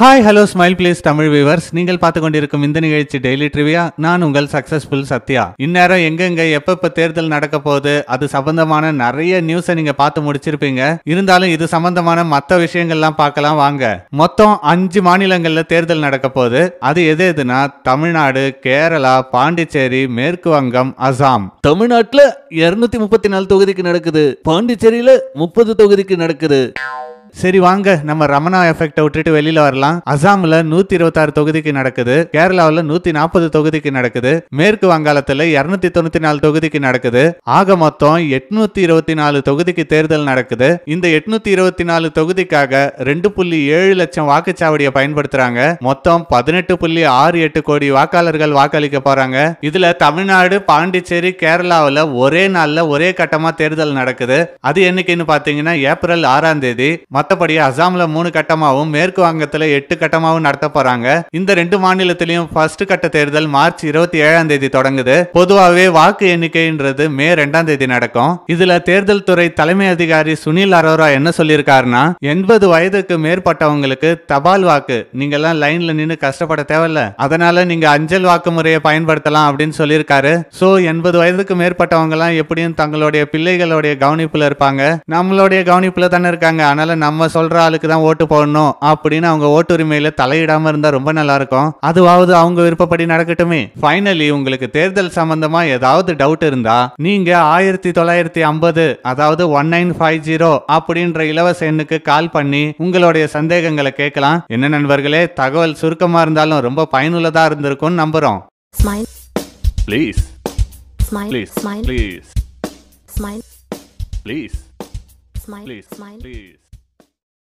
hi hello smile place Tamil viewers நீங்கள் பார்த்து கொண்டிருக்கும் இந்த நிகழ்ச்சி டெய்லி ட்ரிவியா நான் உங்கள் சக்சஸ்ஃபுல் சத்யா இந்நேரம் எங்கெங்க எப்பப்ப தேர்தல் நடக்க போகுது அது சம்பந்தமான நிறைய நியூஸை நீங்க பார்த்து முடிச்சிருப்பீங்க இருந்தாலும் இது சம்பந்தமான மற்ற விஷயங்கள்லாம் பார்க்கலாம் வாங்க மொத்தம் அஞ்சு மாநிலங்கள்ல தேர்தல் நடக்க போகுது அது எது எதுனா தமிழ்நாடு கேரளா பாண்டிச்சேரி மேற்கு வங்கம் அசாம் தமிழ்நாட்டுல இருநூத்தி முப்பத்தி நாலு தொகுதிக்கு நடக்குது பாண்டிச்சேரியில முப்பது தொகுதிக்கு நடக்குது சரி வாங்க நம்ம ரமணா எஃபெக்ட் விட்டுட்டு வெளியில வரலாம் அசாம்ல நூத்தி இருபத்தாறு தொகுதிக்கு நடக்குது கேரளாவில் நூத்தி நாற்பது தொகுதிக்கு நடக்குது மேற்கு வங்காளத்துல இருநூத்தி தொண்ணூத்தி நாலு தொகுதிக்கு நடக்குது ஆக மொத்தம் எட்நூத்தி இருபத்தி நாலு தொகுதிக்கு தேர்தல் நடக்குது இந்த எட்நூத்தி இருபத்தி நாலு தொகுதிக்காக ரெண்டு புள்ளி ஏழு லட்சம் வாக்குச்சாவடியை பயன்படுத்துறாங்க மொத்தம் பதினெட்டு புள்ளி ஆறு எட்டு கோடி வாக்காளர்கள் வாக்களிக்க போறாங்க இதுல தமிழ்நாடு பாண்டிச்சேரி கேரளாவில் ஒரே நாள்ல ஒரே கட்டமா தேர்தல் நடக்குது அது என்னைக்குன்னு பாத்தீங்கன்னா ஏப்ரல் ஆறாம் தேதி மற்றபடி அசாம்ல மூணு கட்டமாகவும் மேற்கு வங்கத்தில் எட்டு கட்டமாகவும் நடத்த போறாங்க இந்த ரெண்டு மாநிலத்திலையும் ஃபர்ஸ்ட் கட்ட தேர்தல் மார்ச் இருபத்தி ஏழாம் தேதி தொடங்குது பொதுவாகவே வாக்கு எண்ணிக்கைன்றது மே ரெண்டாம் தேதி நடக்கும் இதுல தேர்தல் துறை தலைமை அதிகாரி சுனில் அரோரா என்ன சொல்லியிருக்காருன்னா எண்பது வயதுக்கு மேற்பட்டவங்களுக்கு தபால் வாக்கு நீங்க எல்லாம் லைன்ல நின்று கஷ்டப்பட தேவையில்ல அதனால நீங்க அஞ்சல் வாக்கு முறையை பயன்படுத்தலாம் அப்படின்னு சொல்லியிருக்காரு சோ எண்பது வயதுக்கு மேற்பட்டவங்க எல்லாம் எப்படியும் தங்களுடைய பிள்ளைகளுடைய கவனிப்புல இருப்பாங்க நம்மளுடைய கவனிப்புல தானே இருக்காங்க அதனால நம்ம நம்ம சொல்ற ஆளுக்கு தான் ஓட்டு போடணும் அப்படின்னு அவங்க ஓட்டுரிமையில தலையிடாம இருந்தா ரொம்ப நல்லா இருக்கும் அதுவாவது அவங்க விருப்பப்படி நடக்கட்டுமே ஃபைனலி உங்களுக்கு தேர்தல் சம்பந்தமா ஏதாவது டவுட் இருந்தா நீங்க ஆயிரத்தி தொள்ளாயிரத்தி ஐம்பது அதாவது ஒன் நைன் ஃபைவ் ஜீரோ அப்படின்ற இலவச எண்ணுக்கு கால் பண்ணி உங்களுடைய சந்தேகங்களை கேட்கலாம் என்ன நண்பர்களே தகவல் சுருக்கமா இருந்தாலும் ரொம்ப பயனுள்ளதா இருந்திருக்கும் நம்புறோம் please please please please please please